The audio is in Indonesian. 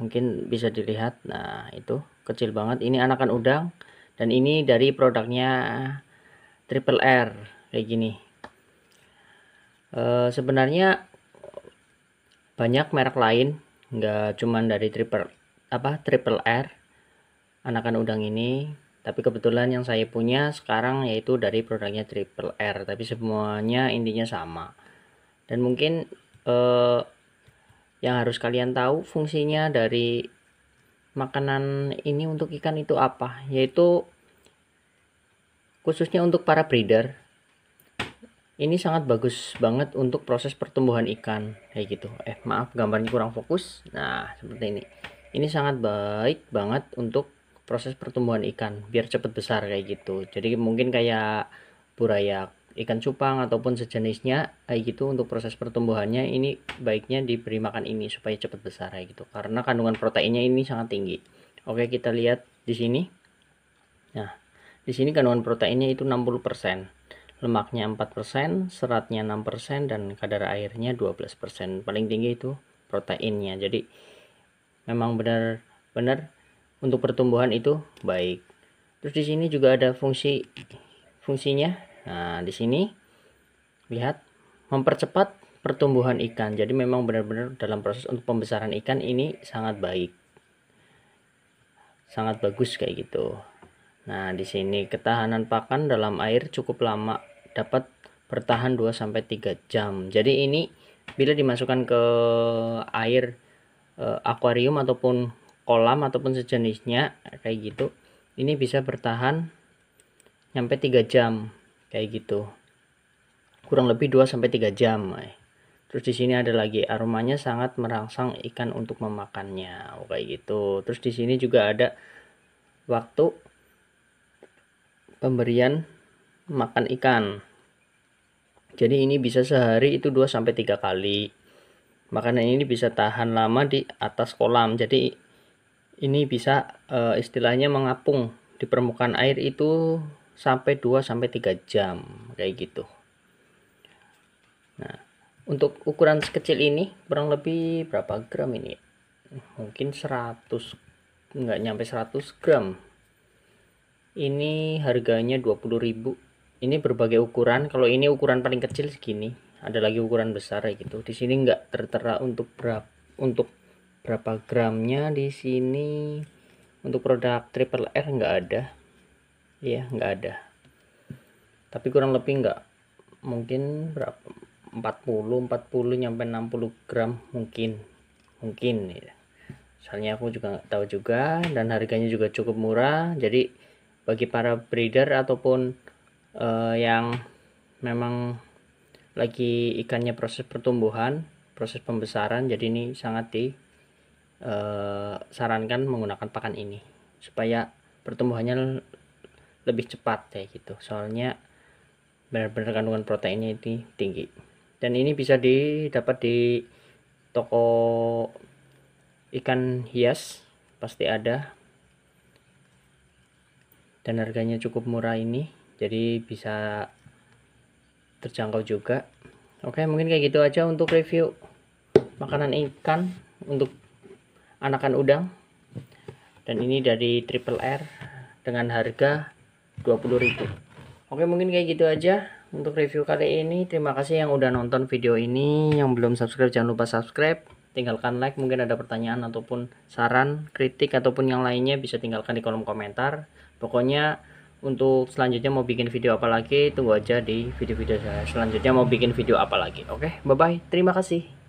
mungkin bisa dilihat nah itu kecil banget ini anakan udang dan ini dari produknya triple R kayak gini e, sebenarnya banyak merek lain nggak cuman dari triple apa triple R anakan udang ini tapi kebetulan yang saya punya sekarang yaitu dari produknya triple R tapi semuanya intinya sama dan mungkin eh, yang harus kalian tahu fungsinya dari makanan ini untuk ikan itu apa yaitu khususnya untuk para breeder ini sangat bagus banget untuk proses pertumbuhan ikan kayak gitu eh maaf gambarnya kurang fokus nah seperti ini ini sangat baik banget untuk proses pertumbuhan ikan biar cepet besar kayak gitu jadi mungkin kayak burayak ikan cupang ataupun sejenisnya kayak gitu untuk proses pertumbuhannya ini baiknya diberi makan ini supaya cepat besar kayak gitu karena kandungan proteinnya ini sangat tinggi oke kita lihat di sini nah di sini kandungan proteinnya itu 60% lemaknya 4% seratnya 6% dan kadar airnya 12% paling tinggi itu proteinnya jadi memang benar-benar untuk pertumbuhan itu baik terus di sini juga ada fungsi fungsinya Nah, di sini lihat mempercepat pertumbuhan ikan. Jadi memang benar-benar dalam proses untuk pembesaran ikan ini sangat baik. Sangat bagus kayak gitu. Nah, di sini ketahanan pakan dalam air cukup lama dapat bertahan 2 sampai 3 jam. Jadi ini bila dimasukkan ke air eh, akuarium ataupun kolam ataupun sejenisnya kayak gitu, ini bisa bertahan sampai 3 jam kayak gitu kurang lebih 2 sampai 3 jam. Terus di sini ada lagi aromanya sangat merangsang ikan untuk memakannya. Oh, kayak gitu. Terus di sini juga ada waktu pemberian makan ikan. Jadi ini bisa sehari itu 2 sampai 3 kali. Makanan ini bisa tahan lama di atas kolam. Jadi ini bisa eh, istilahnya mengapung di permukaan air itu sampai 2 sampai 3 jam kayak gitu. Nah, untuk ukuran sekecil ini kurang lebih berapa gram ini? Mungkin 100 enggak nyampe 100 gram. Ini harganya 20.000. Ini berbagai ukuran. Kalau ini ukuran paling kecil segini, ada lagi ukuran besar kayak gitu. Di sini enggak tertera untuk berapa untuk berapa gramnya di sini untuk produk triple R enggak ada iya nggak ada tapi kurang lebih nggak mungkin berapa 40 40 nyampe 60 gram mungkin mungkin ya soalnya aku juga nggak tahu juga dan harganya juga cukup murah jadi bagi para breeder ataupun uh, yang memang lagi ikannya proses pertumbuhan proses pembesaran jadi ini sangat di uh, menggunakan pakan ini supaya pertumbuhannya lebih cepat ya gitu soalnya benar-benar kandungan proteinnya ini tinggi dan ini bisa didapat di toko ikan hias pasti ada dan harganya cukup murah ini jadi bisa terjangkau juga oke mungkin kayak gitu aja untuk review makanan ikan untuk anakan udang dan ini dari triple R dengan harga 20.000 Oke mungkin kayak gitu aja untuk review kali ini terima kasih yang udah nonton video ini yang belum subscribe jangan lupa subscribe tinggalkan like mungkin ada pertanyaan ataupun saran kritik ataupun yang lainnya bisa tinggalkan di kolom komentar pokoknya untuk selanjutnya mau bikin video apa lagi tunggu aja di video-video saya selanjutnya mau bikin video apa lagi oke bye bye terima kasih